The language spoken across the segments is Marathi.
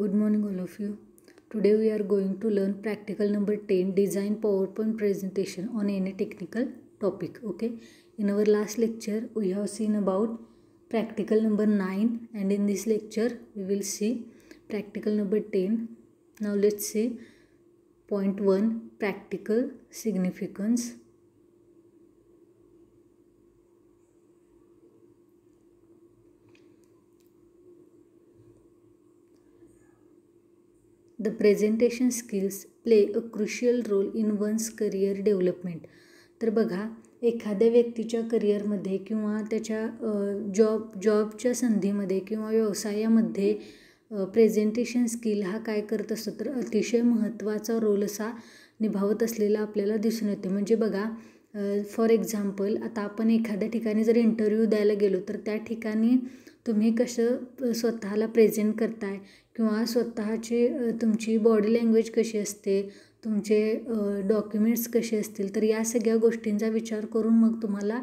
good morning all of you today we are going to learn practical number 10 design powerpoint presentation on any technical topic okay in our last lecture we have seen about practical number 9 and in this lecture we will see practical number 10 now let's see point 1 practical significance the presentation skills play a crucial role in one's career development तर बघा एखाद्या व्यक्तीच्या करिअरमध्ये किंवा त्याच्या जॉब जॉबच्या संधीमध्ये किंवा व्यवसायामध्ये प्रेझेंटेशन स्किल हा काय करत असतो तर अतिशय महत्त्वाचा रोल असा निभावत असलेला आपल्याला दिसून येते म्हणजे बघा फॉर एक्झाम्पल आता आपण एखाद्या ठिकाणी जर इंटरव्ह्यू द्यायला गेलो तर त्या ठिकाणी तुम्ही कसं स्वतःला प्रेझेंट करताय किंवा स्वतःची तुमची बॉडी लँग्वेज कशी असते तुमचे डॉक्युमेंट्स कसे असतील तर या सगळ्या गोष्टींचा विचार करून मग तुम्हाला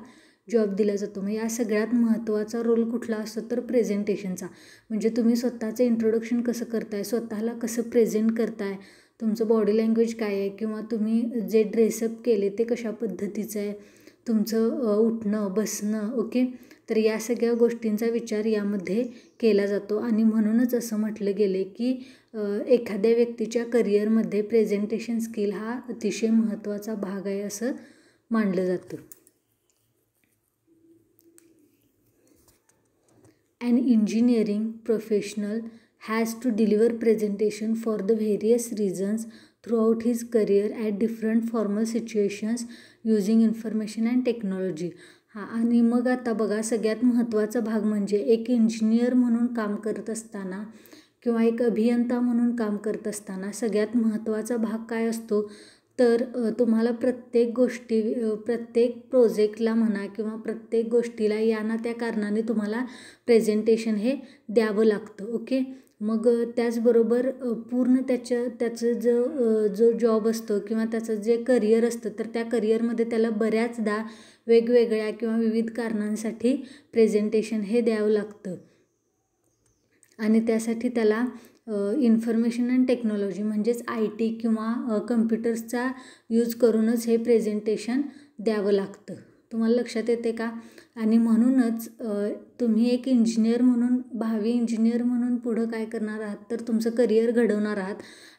जॉब दिला जातो मग या सगळ्यात महत्त्वाचा रोल कुठला असतो तर प्रेझेंटेशनचा म्हणजे तुम्ही स्वतःचं इंट्रोडक्शन कसं करताय स्वतःला कसं प्रेझेंट करताय तुमचं बॉडी लँग्वेज काय आहे किंवा तुम्ही जे ड्रेसअप केले ते कशा पद्धतीचं आहे तुमचं उठणं बसणं ओके तर या सगळ्या गोष्टींचा विचार यामध्ये केला जातो आणि म्हणूनच असं म्हटलं गेले की एखाद्या व्यक्तीच्या करिअरमध्ये प्रेझेंटेशन स्किल हा अतिशय महत्त्वाचा भाग आहे असं मानलं जातं and engineering professional has to deliver presentation for the various through throughout his career at different formal situations using information and technology हा आणि मग आता बघा सगळ्यात महत्त्वाचा भाग म्हणजे एक इंजिनियर म्हणून काम करत असताना किंवा एक अभियंता म्हणून काम करत असताना सगळ्यात महत्त्वाचा भाग काय असतो तर तुम्हाला प्रत्येक गोष्टी प्रत्येक प्रोजेक्टला म्हणा किंवा प्रत्येक गोष्टीला या ना त्या कारणाने तुम्हाला प्रेझेंटेशन हे द्यावं लागतं ओके मग त्याचबरोबर पूर्ण त्याच्या त्याचं जो जो जॉब असतो किंवा त्याचं जे करिअर असतं तर त्या करिअरमध्ये त्याला बऱ्याचदा वेगवेगळ्या किंवा विविध कारणांसाठी प्रेझेंटेशन हे द्यावं लागतं आणि त्यासाठी त्याला इन्फॉर्मेशन अँड टेक्नॉलॉजी म्हणजेच आय टी किंवा कम्प्युटर्सचा यूज करूनच हे प्रेझेंटेशन द्यावं लागतं तुम्हाला लक्षात येते का आणि म्हणूनच तुम्ही एक इंजिनियर म्हणून भावी इंजिनियर म्हणून पुढं काय करणार आहात तर तुमचं करिअर घडवणार आहात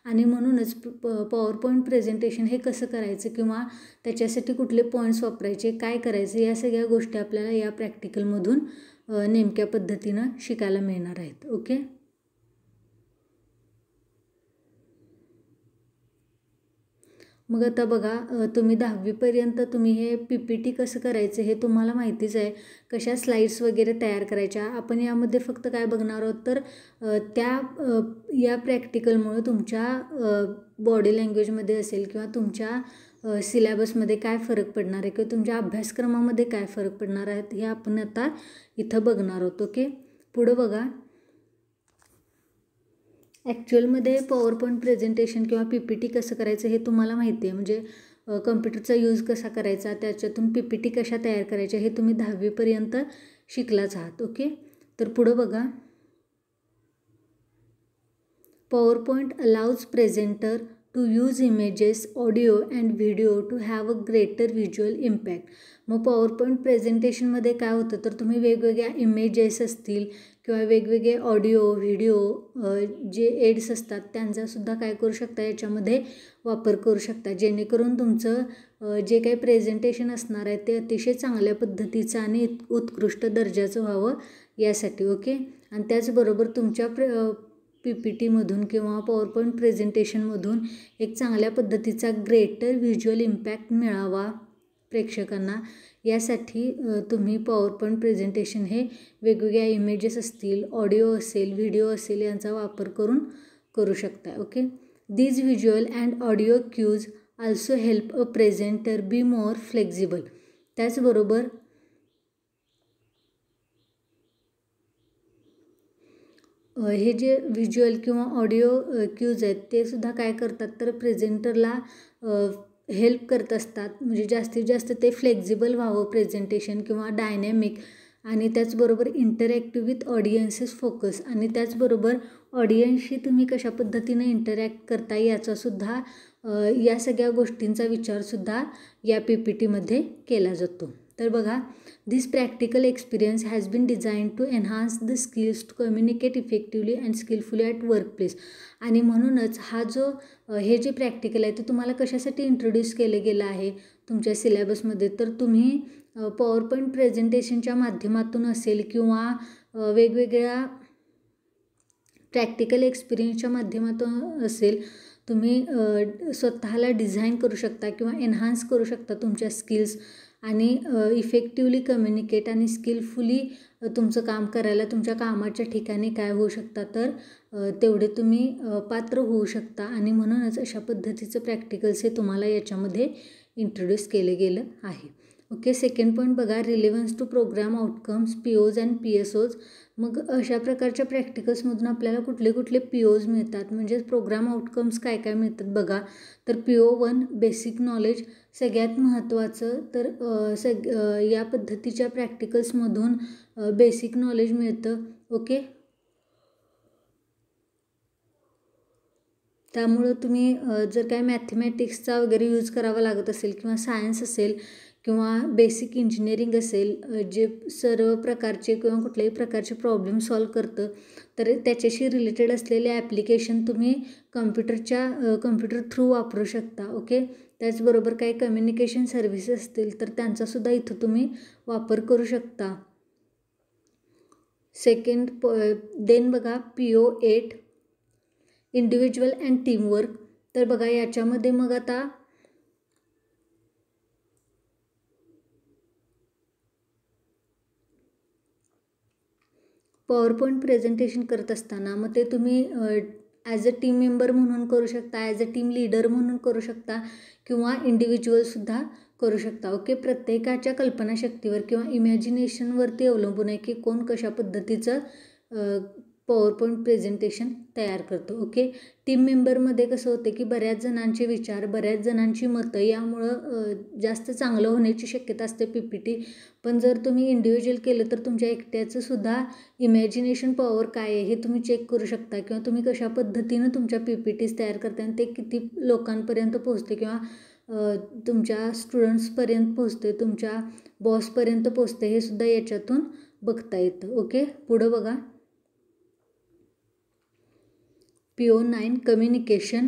आणि म्हणूनच प पॉवर पॉईंट प्रेझेंटेशन हे कसं करायचं किंवा त्याच्यासाठी कुठले पॉईंट्स वापरायचे काय करायचे या सगळ्या गोष्टी आपल्याला या प्रॅक्टिकलमधून नेमक्या पद्धतीनं शिकायला मिळणार आहेत ओके मग आता बघा तुम्ही दहावीपर्यंत तुम्ही हे पी पी टी कसं करायचं हे तुम्हाला माहितीच आहे कशा स्लाईड्स वगैरे तयार करायच्या आपण यामध्ये फक्त काय बघणार आहोत तर त्या या प्रॅक्टिकलमुळे तुमच्या बॉडी लँग्वेजमध्ये असेल किंवा तुमच्या सिलेबसमध्ये काय फरक पडणार आहे किंवा तुमच्या अभ्यासक्रमामध्ये काय फरक पडणार आहेत हे आपण आता इथं बघणार आहोत ओके पुढं बघा ॲक्च्युअलमध्ये पॉवर पॉईंट प्रेझेंटेशन किंवा पी पी टी कसं करायचं हे तुम्हाला माहिती आहे म्हणजे कम्प्युटरचा यूज कसा करायचा त्याच्यातून पी पी टी कशा तयार करायच्या हे तुम्ही दहावीपर्यंत शिकलाच आहात ओके तर पुढं बघा power point allows presenter to use images audio and video to have a greater visual impact मग पॉवर पॉईंट प्रेझेंटेशनमध्ये काय होतं तर तुम्ही वेगवेगळ्या इमेजेस असतील किंवा वेगवेगळे ऑडिओ व्हिडिओ जे एड्स असतात त्यांचासुद्धा काय करू शकता याच्यामध्ये वापर करू शकता जेणेकरून तुमचं जे काही प्रेझेंटेशन असणार आहे ते अतिशय चांगल्या पद्धतीचं आणि उत्कृष्ट दर्जाचं व्हावं यासाठी ओके आणि त्याचबरोबर तुमच्या प्र पी पी टीमधून किंवा पॉवर पॉईंट प्रेझेंटेशनमधून एक चांगल्या पद्धतीचा ग्रेटर व्हिज्युअल इम्पॅक्ट मिळावा प्रेक्षकांना यासाठी तुम्ही पॉवर पॉईंट प्रेझेंटेशन हे वेगवेगळ्या इमेजेस असतील ऑडिओ असेल व्हिडिओ असेल यांचा वापर करून करू शकता okay these visual and audio cues also help a presenter be more flexible त्याचबरोबर हे जे व्हिज्युअल किंवा ऑडिओ क्यूज आहेत ते सुद्धा काय करतात तर प्रेझेंटरला हेल्प करत असतात म्हणजे जास्तीत जास्त ते फ्लेक्झिबल व्हावं प्रेझेंटेशन किंवा डायनॅमिक आणि त्याचबरोबर इंटरॅक्टिव्ह विथ ऑडियन्सेस फोकस आणि त्याचबरोबर ऑडियन्सशी तुम्ही कशा पद्धतीने इंटरॅक्ट करता याचासुद्धा या सगळ्या गोष्टींचा विचारसुद्धा या पी पी टीमध्ये केला जातो तर बघा this practical experience has been design to enhance the skills to communicate effectively and skillfully at workplace आणि म्हणूनच हा जो हे जे प्रॅक्टिकल आहे ते तुम्हाला कशासाठी इंट्रोड्यूस केलं गेलं आहे तुमच्या सिलेबसमध्ये तर तुम्ही पॉवर पॉईंट प्रेझेंटेशनच्या माध्यमातून असेल किंवा वेगवेगळ्या प्रॅक्टिकल एक्सपिरियन्सच्या माध्यमातून असेल तुम्ही स्वतःला डिझाईन करू शकता किंवा एन्हान्स करू शकता तुमच्या स्किल्स आणि इफेक्टिवली कम्युनिकेट आणि स्किलफुली तुमचं काम करायला तुमच्या कामाच्या ठिकाणी काय होऊ शकता तर तेवढे तुम्ही पात्र होऊ शकता आणि म्हणूनच अशा पद्धतीचं प्रॅक्टिकल्स हे तुम्हाला याच्यामध्ये इंट्रोड्यूस केलं गेलं आहे ओके सेकंड पॉईंट बघा relevance to program outcomes P Os and P S Os मग अशा प्रकारच्या प्रॅक्टिकल्समधून आपल्याला कुठले कुठले पी ओज मिळतात म्हणजेच प्रोग्राम आउटकम्स काय काय मिळतात बघा तर P O one basic knowledge सगळ्यात महत्त्वाचं तर सग या पद्धतीच्या प्रॅक्टिकल्समधून बेसिक नॉलेज मिळतं ओके त्यामुळं तुम्ही जर काय मॅथमॅटिक्सचा वगैरे यूज करावा लागत असेल किंवा सायन्स असेल किंवा बेसिक इंजिनिअरिंग असेल जे सर्व प्रकारचे किंवा कुठल्याही प्रकारचे प्रॉब्लेम सॉल्व करतं तर त्याच्याशी रिलेटेड असलेले ॲप्लिकेशन तुम्ही कम्प्युटरच्या कम्प्युटर थ्रू वापरू शकता ओके त्याचबरोबर काही कम्युनिकेशन सर्व्हिस असतील तर त्यांचासुद्धा इथं तुम्ही वापर करू शकता सेकंड प देन बघा P O eight individual and teamwork तर बघा याच्यामध्ये मग आता पॉवर पॉईंट प्रेझेंटेशन करत असताना मग ते तुम्ही ॲज अ टीम मेंबर म्हणून करू शकता ॲज अ टीम लीडर म्हणून करू शकता किंवा इंडिव्हिज्युअलसुद्धा करू शकता ओके प्रत्येकाच्या कल्पनाशक्तीवर किंवा इमॅजिनेशनवरती अवलंबून आहे की कोण कशा पद्धतीचं पॉवर पॉईंट प्रेझेंटेशन तयार करतो ओके टीम मेंबरमध्ये कसं होतं की बऱ्याच जणांचे विचार बऱ्याच जणांची मतं यामुळं जास्त चांगलं होण्याची शक्यता असते पी पी टी पण जर तुम्ही इंडिव्हिज्युअल केलं तर तुमच्या एकट्याचं सुद्धा इमॅजिनेशन पॉवर काय आहे हे तुम्ही चेक करू शकता किंवा तुम्ही कशा पद्धतीनं तुमच्या पी पी टीज तयार करता आणि ते किती लोकांपर्यंत पोहोचते किंवा तुमच्या स्टुडंट्सपर्यंत पोहोचते तुमच्या बॉसपर्यंत पोहोचते हे सुद्धा याच्यातून बघता येतं ओके पुढं बघा P O nine communication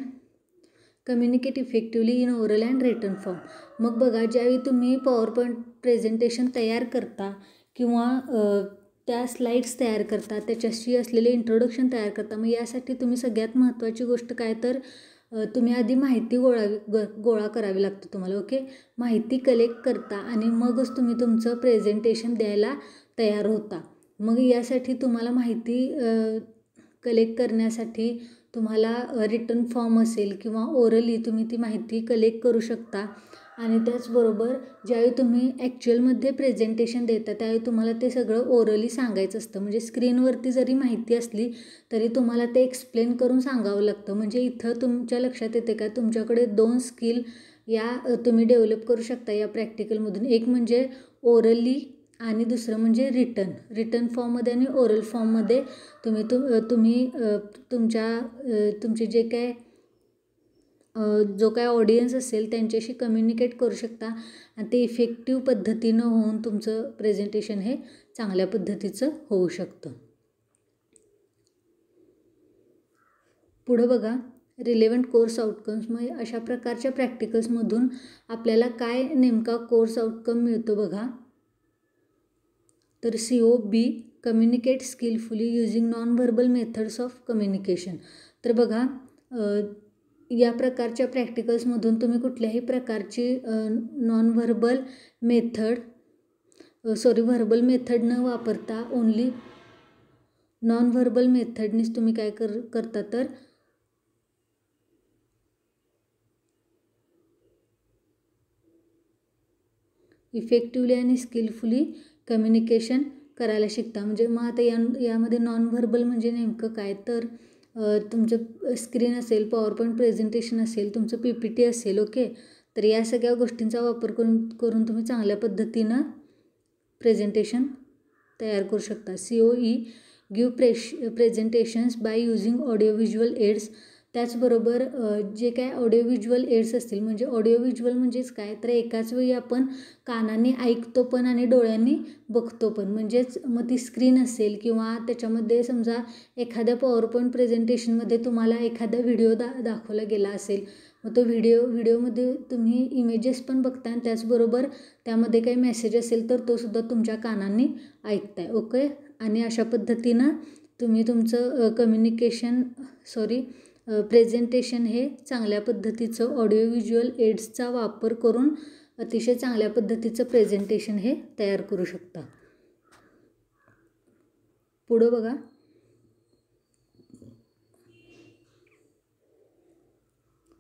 communicate effectively in oral and written form मग बघा ज्यावेळी तुम्ही पॉवर पॉईंट प्रेझेंटेशन तयार करता किंवा त्या स्लाइड्स तयार करता त्याच्याशी असलेले इंट्रोडक्शन तयार करता मग यासाठी तुम्ही सगळ्यात महत्त्वाची गोष्ट काय तर तुम्ही आधी माहिती गोळावी ग गोळा करावी लागते तुम्हाला ओके माहिती कलेक्ट करता आणि मगच तुम्ही तुमचं प्रेझेंटेशन द्यायला तयार होता मग यासाठी तुम्हाला माहिती कलेक्ट करण्यासाठी तुम्हाला रिटर्न फॉर्म असेल किंवा ओरली तुम्ही ती माहिती कलेक्ट करू शकता आणि त्याचबरोबर ज्यावेळी तुम्ही ॲक्च्युअलमध्ये प्रेझेंटेशन देता त्यावेळी तुम्हाला ते सगळं ओरली सांगायचं असतं म्हणजे स्क्रीनवरती जरी माहिती असली तरी तुम्हाला ते एक्सप्लेन करून सांगावं लागतं म्हणजे इथं तुमच्या लक्षात येते का तुमच्याकडे दोन स्किल या तुम्ही डेव्हलप करू शकता या प्रॅक्टिकलमधून एक म्हणजे ओरली आणि दुसरं म्हणजे रिटन रिटन फॉर्ममध्ये आणि ओरल फॉर्ममध्ये तुम्ही तु तुम्ही तुमच्या तुमचे जे काय जो काय ऑडियन्स असेल त्यांच्याशी कम्युनिकेट करू शकता आणि ते इफेक्टिव्ह पद्धतीनं होऊन तुमचं प्रेझेंटेशन हे चांगल्या पद्धतीचं होऊ शकतं पुढं बघा रिलेवंट कोर्स आउटकम्स मग अशा प्रकारच्या प्रॅक्टिकल्समधून आपल्याला काय नेमका कोर्स आउटकम मिळतो बघा तर C O B communicate skillfully using non verbal methods of communication तर बघा या प्रकारच्या प्रॅक्टिकल्समधून तुम्ही कुठल्याही प्रकारची non verbal method sorry verbal method न वापरता ओन्ली नॉन व्हर्बल मेथडनीच तुम्ही काय कर करता तर इफेक्टिवली आणि स्किलफुली कम्युनिकेशन करायला शिकता म्हणजे मग आता या यामध्ये नॉन व्हर्बल म्हणजे नेमकं काय तर तुमचं स्क्रीन असेल पॉवर पॉईंट प्रेझेंटेशन असेल तुमचं पी पी टी असेल ओके तर या सगळ्या गोष्टींचा वापर करून करून तुम्ही चांगल्या पद्धतीनं प्रेझेंटेशन तयार करू शकता सी ओ ई गिव्ह प्रेश presentations by using audio visual aids त्याचबरोबर जे काय ऑडिओ व्हिज्युअल एड्स असतील म्हणजे ऑडिओ व्हिज्युअल म्हणजेच काय तर एकाच वेळी आपण कानाने ऐकतो पण आणि डोळ्यांनी बघतो पण म्हणजेच मग ती स्क्रीन असेल किंवा त्याच्यामध्ये समजा एखाद्या पॉवर पॉईंट प्रेझेंटेशनमध्ये तुम्हाला एखादा व्हिडिओ दा दाखवला गेला असेल मग तो व्हिडिओ व्हिडिओमध्ये तुम्ही इमेजेस पण बघताय आणि त्याचबरोबर त्यामध्ये काही मेसेज असेल तर तो सुद्धा तुमच्या कानांनी ऐकताय ओके आणि अशा पद्धतीनं तुम्ही तुमचं कम्युनिकेशन सॉरी प्रेझेंटेशन हे चांगल्या पद्धतीचं ऑडिओ व्हिज्युअल एड्सचा वापर करून अतिशय चांगल्या पद्धतीचं प्रेझेंटेशन हे तयार करू शकता पुढं बघा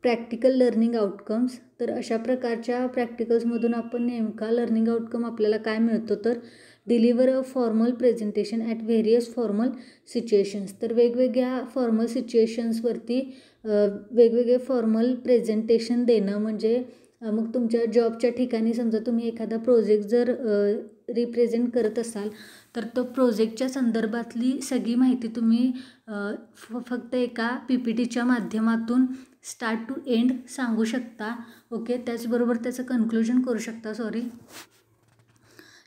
प्रॅक्टिकल लर्निंग आउटकम्स तर अशा प्रकारच्या प्रॅक्टिकल्समधून आपण नेमका लर्निंग आउटकम आपल्याला काय मिळतो तर deliver a formal presentation at various formal situations तर वेगवेगळ्या फॉर्मल सिच्युएशन्सवरती वेगवेगळे फॉर्मल प्रेझेंटेशन देणं म्हणजे मग तुमच्या जॉबच्या ठिकाणी समजा तुम्ही एखादा प्रोजेक्ट जर रिप्रेझेंट करत असाल तर तो प्रोजेक्टच्या संदर्भातली सगळी माहिती तुम्ही फक्त एका पी पी टीच्या माध्यमातून स्टार्ट टू एंड सांगू शकता ओके त्याचबरोबर त्याचं कन्क्लुजन करू शकता सॉरी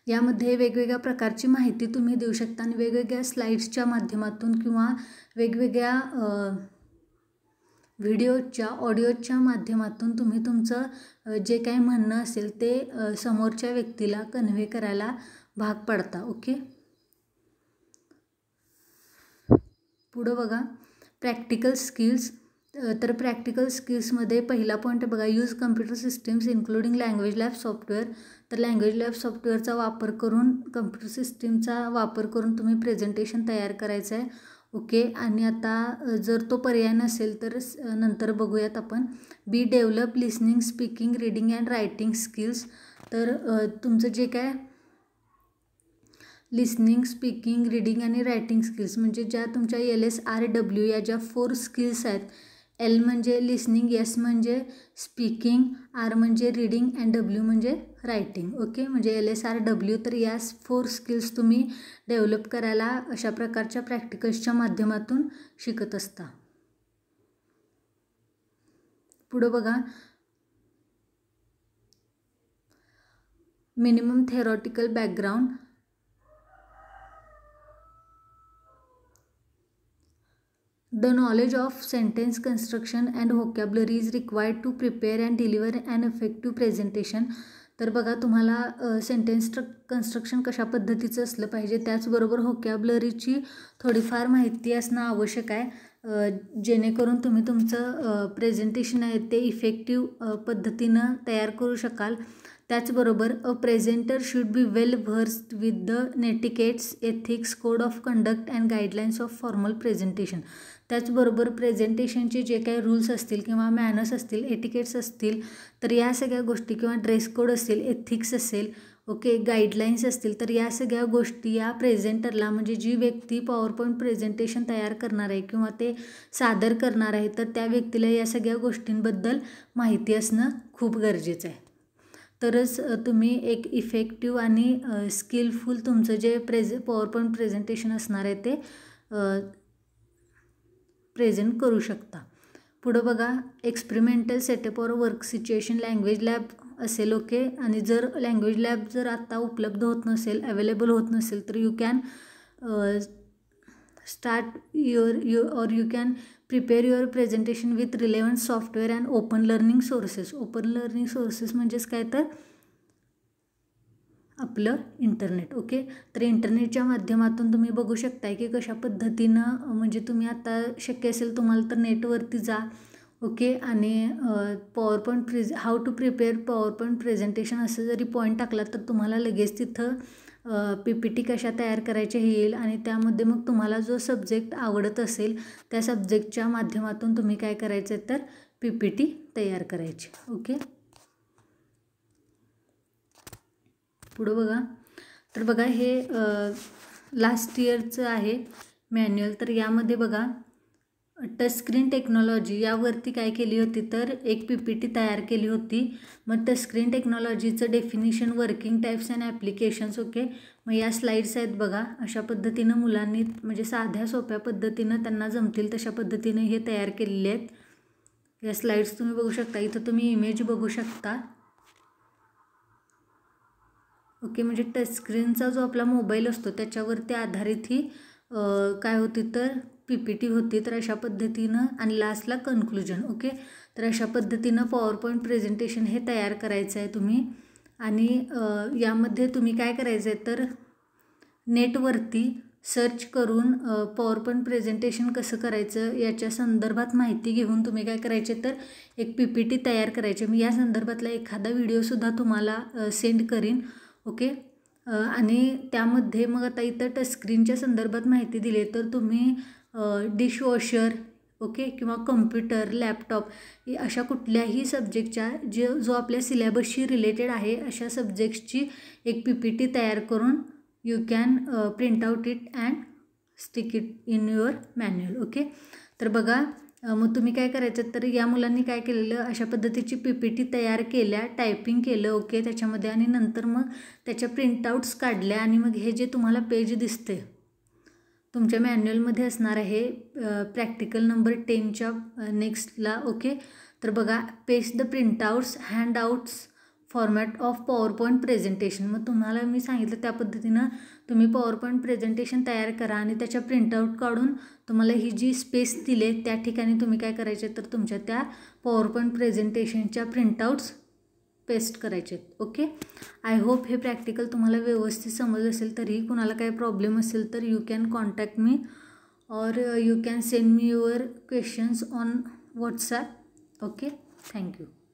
यामध्ये वेगवेगळ्या प्रकारची माहिती तुम्ही देऊ शकता आणि वेगवेगळ्या स्लाईड्सच्या माध्यमातून किंवा वेगवेगळ्या व्हिडिओच्या ऑडिओच्या माध्यमातून तुम्ही तुमचं जे काही म्हणणं असेल ते समोरच्या व्यक्तीला कन्व्हे करायला भाग पडता ओके पुढं बघा प्रॅक्टिकल स्किल्स तर प्रॅक्टिकल स्किल्समध्ये पहिला पॉईंट बघा use computer systems including language lab software तर लँग्वेज लॅब सॉफ्टवेअरचा वापर करून कम्प्युटर सिस्टीमचा वापर करून तुम्ही प्रेझेंटेशन तयार करायचं आहे ओके आणि आता जर तो पर्याय नसेल तर नंतर बघूयात आपण B develop listening speaking reading and writing skills तर तुमचं जे काय लिसनिंग स्पीकिंग रीडिंग आणि रायटिंग स्किल्स म्हणजे ज्या तुमच्या एल एस आर डब्ल्यू या ज्या फोर स्किल्स आहेत एल म्हणजे लिसनिंग एस म्हणजे स्पीकिंग आर म्हणजे रीडिंग अँड डब्ल्यू म्हणजे रायटिंग ओके म्हणजे एल एस आर डब्ल्यू तर या फोर स्किल्स तुम्ही डेव्हलप करायला अशा प्रकारच्या प्रॅक्टिकल्सच्या माध्यमातून शिकत असता पुढं बघा minimum theoretical background the knowledge of sentence construction and vocabulary is required to prepare and deliver and effective presentation. तर बघा तुम्हाला सेंटेन्स स्ट्र कन्स्ट्रक्शन कशा पद्धतीचं असलं पाहिजे त्याचबरोबर होकॅबलरीची थोडीफार माहिती असणं आवश्यक आहे जेणेकरून तुम्ही तुमचं प्रेझेंटेशन आहे ते इफेक्टिव्ह पद्धतीनं तयार करू शकाल त्याचबरोबर a presenter should be well versed with the netiquettes ethics code of conduct and guidelines of formal presentation त्याचबरोबर प्रेझेंटेशनचे जे काही रूल्स असतील किंवा मॅनर्स असतील एटिकेट्स असतील तर या सगळ्या गोष्टी किंवा ड्रेस कोड असेल एथिक्स असेल ओके गाईडलाईन्स असतील तर या सगळ्या गोष्टी या प्रेझेंटरला म्हणजे जी व्यक्ती पॉवर पॉईंट प्रेझेंटेशन तयार करणार आहे किंवा ते सादर करणार आहे तर त्या व्यक्तीला या सगळ्या गोष्टींबद्दल माहिती असणं खूप गरजेचं आहे तरच तुम्ही एक इफेक्टिव आणि स्किलफुल तुमचं जे प्रेझ पॉवर पॉईंट प्रेझेंटेशन असणार आहे ते प्रेझेंट करू शकता पुढं बघा experimental setup or work situation language lab असेल ओके आणि जर लँग्वेज लॅब जर आत्ता उपलब्ध होत नसेल अवेलेबल होत नसेल तर you can start your you or you can prepare your presentation with relevant software and open learning sources open learning sources म्हणजेच काय तर आपलं इंटरनेट ओके तर इंटरनेटच्या माध्यमातून तुम्ही बघू शकताय की कशा पद्धतीनं म्हणजे तुम्ही आता शक्य असेल तुम्हाला तर नेटवरती जा ओके आणि पॉवर पॉईंट प्रिज how to prepare power point presentation असं जरी पॉईंट टाकला तर तुम्हाला लगेच तिथं पी पी टी कशा तयार करायच्या हे येईल आणि त्यामध्ये मग तुम्हाला जो सब्जेक्ट आवडत असेल त्या सब्जेक्टच्या माध्यमातून तुम्ही काय करायचं तर पी पी टी तयार करायची ओके पुढं बघा तर बघा हे लास्ट इयरचं आहे मॅन्युअल तर यामध्ये बघा टचस्क्रीन टेक्नॉलॉजी यावरती काय केली होती तर एक पी पी टी तयार केली होती मग टचस्क्रीन टेक्नॉलॉजीचं definition working types and applications okay मग या स्लाईड्स आहेत बघा अशा पद्धतीनं मुलांनी म्हणजे साध्या सोप्या पद्धतीनं त्यांना जमतील तशा पद्धतीनं हे तयार केलेले आहेत या स्लाईड्स तुम्ही बघू शकता इथं तुम्ही इमेज बघू शकता ओके म्हणजे टचस्क्रीनचा जो आपला मोबाईल असतो त्याच्यावरती आधारित ही काय होती तर पी पी टी होती तर अशा पद्धतीनं आणि लास्टला कन्क्लुजन ओके तर अशा पद्धतीनं पॉवर पॉईंट प्रेझेंटेशन हे तयार करायचं आहे तुम्ही आणि यामध्ये तुम्ही काय करायचं आहे तर नेटवरती सर्च करून पॉवर पॉईंट प्रेझेंटेशन कसं करायचं याच्या संदर्भात माहिती घेऊन तुम्ही काय करायचे तर एक पी पी टी तयार करायचे मी या संदर्भातला एखादा व्हिडिओसुद्धा तुम्हाला सेंड करीन ओके आणि त्यामध्ये मग आता इथं टचस्क्रीनच्या संदर्भात माहिती दिली तर तुम्ही डिशवॉशर ओके किंवा कम्प्युटर लॅपटॉप अशा कुठल्याही सब्जेक्टच्या जे जो आपल्या सिलेबसशी रिलेटेड आहे अशा सब्जेक्ट्सची एक पी पी टी तयार करून you can print out it and stick it in your manual okay तर बघा मग तुम्ही काय करायचं तर या मुलांनी काय केलेलं अशा पद्धतीची पी पी टी तयार केल्या टायपिंग केलं ओके त्याच्यामध्ये आणि नंतर मग त्याच्या प्रिंटआउट्स काढल्या आणि मग हे जे तुम्हाला पेज दिसते तुमच्या मॅन्युअलमध्ये असणार आहे प्रॅक्टिकल नंबर टेनच्या नेक्स्टला ओके तर बघा paste the printouts handouts format of power point presentation मग तुम्हाला मी सांगितलं त्या पद्धतीनं तुम्ही पॉवर पॉईंट प्रेझेंटेशन तयार करा आणि त्याच्या प्रिंटआउट काढून तुम्हाला ही जी स्पेस दिले त्या ठिकाणी तुम्ही काय करायचे तर तुमच्या त्या पॉवर पॉईंट प्रेझेंटेशनच्या प्रिंटआउट्स पेस्ट करायचे आहेत ओके आय होप हे प्रॅक्टिकल तुम्हाला व्यवस्थित समजलं असेल तरीही कुणाला काही प्रॉब्लेम असेल तर you can contact me or you can send me your questions on WhatsApp okay thank you